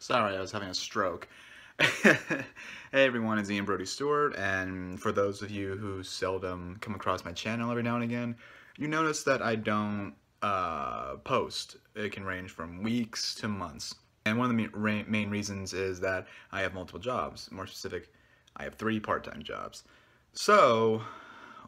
Sorry, I was having a stroke. hey everyone, it's Ian Brody Stewart, and for those of you who seldom come across my channel every now and again, you notice that I don't uh, post. It can range from weeks to months. And one of the main reasons is that I have multiple jobs. More specific, I have three part-time jobs. So,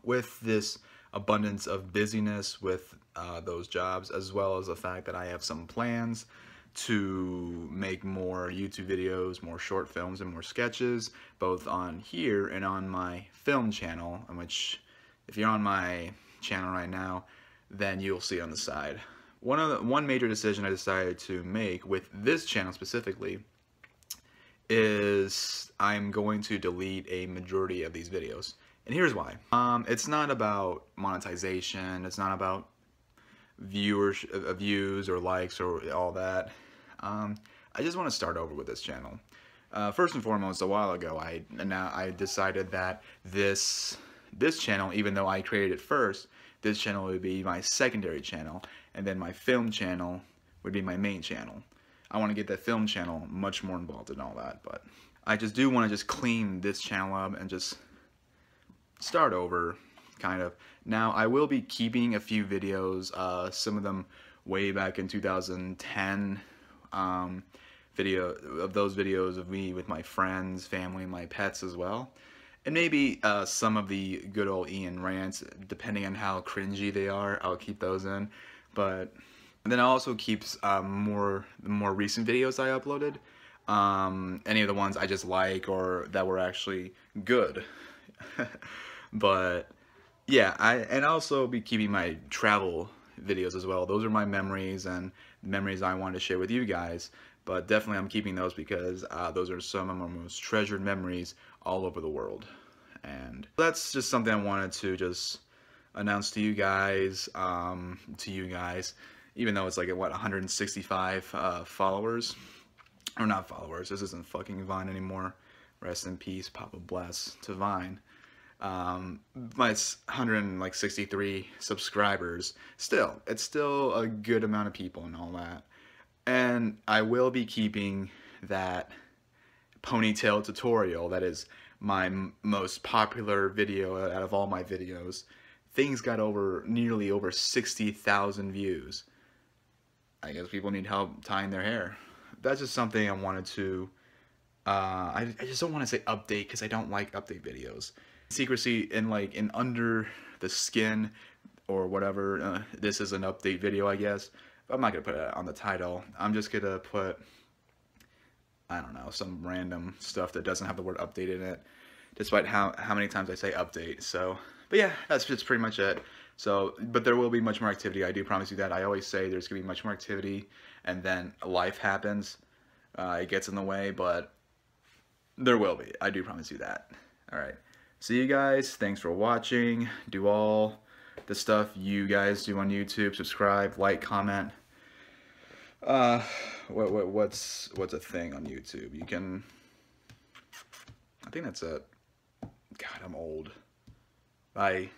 with this abundance of busyness with uh, those jobs, as well as the fact that I have some plans to make more YouTube videos, more short films, and more sketches, both on here and on my film channel, in which if you're on my channel right now, then you'll see on the side. One, of the, one major decision I decided to make with this channel specifically is I'm going to delete a majority of these videos. And here's why. Um, it's not about monetization, it's not about viewers uh, uh, views or likes or all that um, I just want to start over with this channel uh, first and foremost a while ago I now I decided that this this channel even though I created it first this channel would be my secondary channel and then my film channel would be my main channel I want to get that film channel much more involved in all that but I just do want to just clean this channel up and just start over kind of. Now, I will be keeping a few videos, uh, some of them way back in 2010, um, video of those videos of me with my friends, family, my pets as well. And maybe uh, some of the good old Ian rants, depending on how cringy they are, I'll keep those in. But then I also keeps um, uh, more more recent videos I uploaded, um, any of the ones I just like or that were actually good. but yeah, I and also be keeping my travel videos as well. Those are my memories and memories I wanted to share with you guys. But definitely I'm keeping those because uh, those are some of my most treasured memories all over the world. And that's just something I wanted to just announce to you guys, um, to you guys, even though it's like at what 165 uh, followers, or not followers. This isn't fucking Vine anymore. Rest in peace, Papa bless to Vine um, my 163 subscribers. Still, it's still a good amount of people and all that. And I will be keeping that ponytail tutorial that is my most popular video out of all my videos. Things got over nearly over 60,000 views. I guess people need help tying their hair. That's just something I wanted to, uh, I, I just don't want to say update because I don't like update videos secrecy in like in under the skin or whatever. Uh, this is an update video, I guess. I'm not gonna put it on the title. I'm just gonna put, I don't know, some random stuff that doesn't have the word update in it, despite how, how many times I say update. So, but yeah, that's just pretty much it. So, but there will be much more activity. I do promise you that. I always say there's gonna be much more activity, and then life happens. Uh, it gets in the way, but there will be. I do promise you that. All right see you guys. Thanks for watching. Do all the stuff you guys do on YouTube. Subscribe, like, comment. Uh, what, what, what's, what's a thing on YouTube? You can, I think that's it. God, I'm old. Bye.